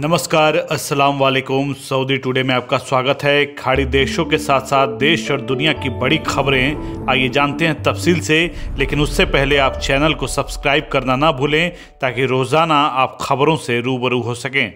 नमस्कार अस्सलाम वालेकुम सऊदी टुडे में आपका स्वागत है खाड़ी देशों के साथ साथ देश और दुनिया की बड़ी खबरें आइए जानते हैं तफसील से लेकिन उससे पहले आप चैनल को सब्सक्राइब करना ना भूलें ताकि रोज़ाना आप खबरों से रूबरू हो सकें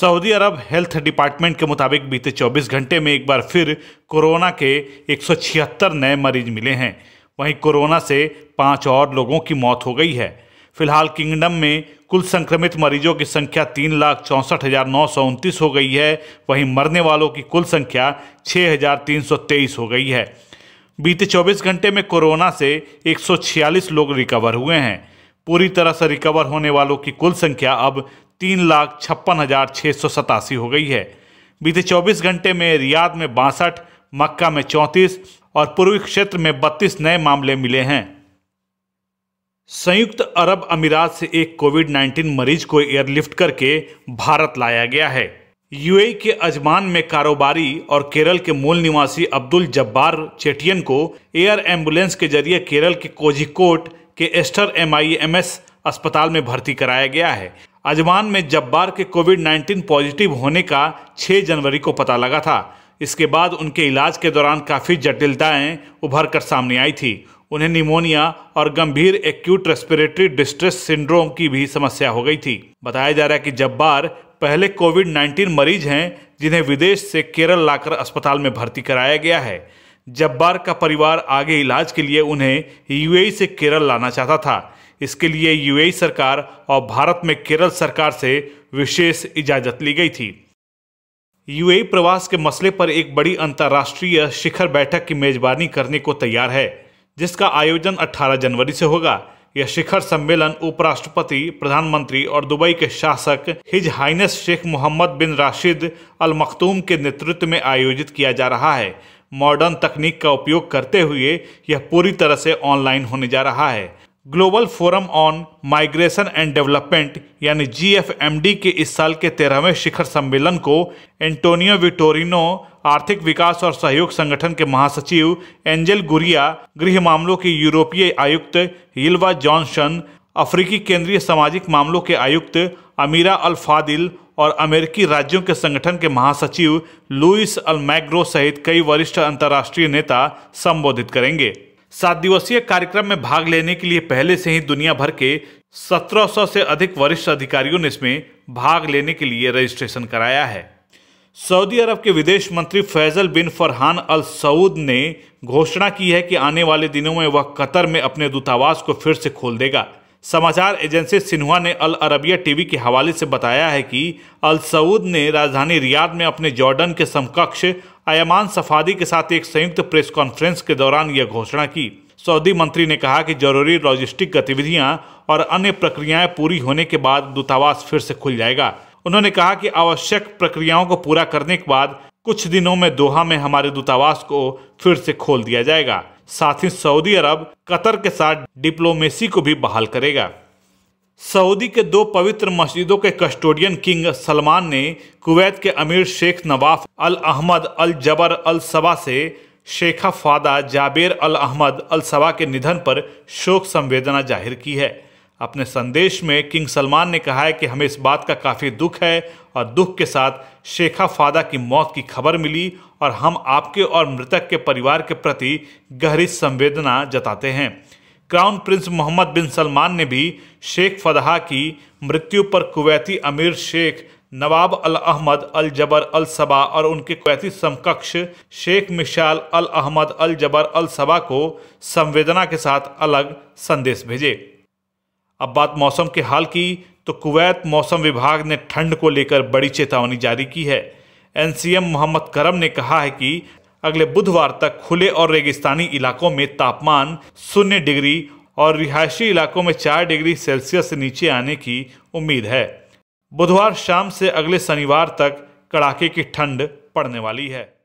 सऊदी अरब हेल्थ डिपार्टमेंट के मुताबिक बीते 24 घंटे में एक बार फिर कोरोना के एक नए मरीज मिले हैं वहीं कोरोना से पाँच और लोगों की मौत हो गई है फिलहाल किंगडम में कुल संक्रमित मरीजों की संख्या तीन लाख चौंसठ हज़ार नौ सौ उनतीस हो गई है वहीं मरने वालों की कुल संख्या छः हज़ार तीन सौ तेईस हो गई है बीते चौबीस घंटे में कोरोना से एक सौ छियालीस लोग रिकवर हुए हैं पूरी तरह से रिकवर होने वालों की कुल संख्या अब तीन लाख छप्पन हज़ार छः सौ सतासी हो गई है बीते चौबीस घंटे में रियाद में बासठ मक्का में चौंतीस और पूर्वी क्षेत्र में बत्तीस नए मामले मिले हैं संयुक्त अरब अमीरात से एक कोविड 19 मरीज को एयरलिफ्ट करके भारत लाया गया है यूएई के अजमान में कारोबारी और केरल के मूल निवासी अब्दुल जब्बार चेटियन को एयर एम्बुलेंस के जरिए केरल के कोजिकोट के एस्टर एमआईएमएस अस्पताल में भर्ती कराया गया है अजमान में जब्बार के कोविड 19 पॉजिटिव होने का 6 जनवरी को पता लगा था इसके बाद उनके इलाज के दौरान काफ़ी जटिलताएं उभर कर सामने आई थी उन्हें निमोनिया और गंभीर एक्यूट रेस्पिरेटरी डिस्ट्रेस सिंड्रोम की भी समस्या हो गई थी बताया जा रहा है कि जब्बार पहले कोविड 19 मरीज हैं जिन्हें विदेश से केरल लाकर अस्पताल में भर्ती कराया गया है जब्बार का परिवार आगे इलाज के लिए उन्हें यू से केरल लाना चाहता था इसके लिए यू सरकार और भारत में केरल सरकार से विशेष इजाजत ली गई थी यूएई प्रवास के मसले पर एक बड़ी अंतर्राष्ट्रीय शिखर बैठक की मेजबानी करने को तैयार है जिसका आयोजन 18 जनवरी से होगा यह शिखर सम्मेलन उपराष्ट्रपति प्रधानमंत्री और दुबई के शासक his highness Sheikh Mohammed bin Rashid Al Maktoum के नेतृत्व में आयोजित किया जा रहा है मॉडर्न तकनीक का उपयोग करते हुए यह पूरी तरह से ऑनलाइन होने जा रहा है global forum on migration and development यानी जीएफएमडी के इस साल के तेरहवें शिखर सम्मेलन को एंटोनियो विटोरिनो आर्थिक विकास और सहयोग संगठन के महासचिव एंजल गुरिया गृह मामलों के यूरोपीय आयुक्त यिल्वा जॉनसन अफ्रीकी केंद्रीय सामाजिक मामलों के आयुक्त अमीरा अल फादिल और अमेरिकी राज्यों के संगठन के महासचिव लुइस अलमैग्रो सहित कई वरिष्ठ अंतर्राष्ट्रीय नेता संबोधित करेंगे सात दिवसीय कार्यक्रम में भाग लेने के लिए पहले से ही दुनिया भर के 1700 से अधिक वरिष्ठ अधिकारियों ने इसमें भाग लेने के लिए रजिस्ट्रेशन कराया है सऊदी अरब के विदेश मंत्री फैजल बिन फरहान अल सऊद ने घोषणा की है कि आने वाले दिनों में वह कतर में अपने दूतावास को फिर से खोल देगा समाचार एजेंसी सिन्हा ने अल अरबिया टीवी के हवाले से बताया है कि अल सऊद ने राजधानी रियाद में अपने जॉर्डन के समकक्ष अयमान सफादी के साथ एक संयुक्त प्रेस कॉन्फ्रेंस के दौरान यह घोषणा की सऊदी मंत्री ने कहा कि जरूरी लॉजिस्टिक गतिविधियां और अन्य प्रक्रियाएं पूरी होने के बाद दूतावास फिर से खुल जाएगा उन्होंने कहा कि आवश्यक प्रक्रियाओं को पूरा करने के बाद कुछ दिनों में दोहा में हमारे दूतावास को फिर से खोल दिया जाएगा साथ ही सऊदी अरब कतर के साथ डिप्लोमेसी को भी बहाल करेगा सऊदी के दो पवित्र मस्जिदों के कस्टोडियन किंग सलमान ने कुवैत के अमीर शेख नवाफ अल अहमद अल जबर अल सबा से शेखा फादा जाबेर अल अहमद अल सबा के निधन पर शोक संवेदना जाहिर की है अपने संदेश में किंग सलमान ने कहा है कि हमें इस बात का काफ़ी दुख है और दुख के साथ शेखा फादा की मौत की खबर मिली और हम आपके और मृतक के परिवार के प्रति गहरी संवेदना जताते हैं crown prince Mohammed bin Salman ने भी शेख फदहा की मृत्यु पर कुवैती अमीर शेख नवाब अल अहमद अल जबर अल सबा और उनके कुवैती समकक्ष शेख मिशाल अल अहमद अल जबर अल सबा को संवेदना के साथ अलग संदेश भेजे अब बात मौसम के हाल की तो कुवैत मौसम विभाग ने ठंड को लेकर बड़ी चेतावनी जारी की है एनसीएम मोहम्मद करम ने कहा है कि अगले बुधवार तक खुले और रेगिस्तानी इलाकों में तापमान शून्य डिग्री और रिहायशी इलाकों में चार डिग्री सेल्सियस से नीचे आने की उम्मीद है बुधवार शाम से अगले शनिवार तक कड़ाके की ठंड पड़ने वाली है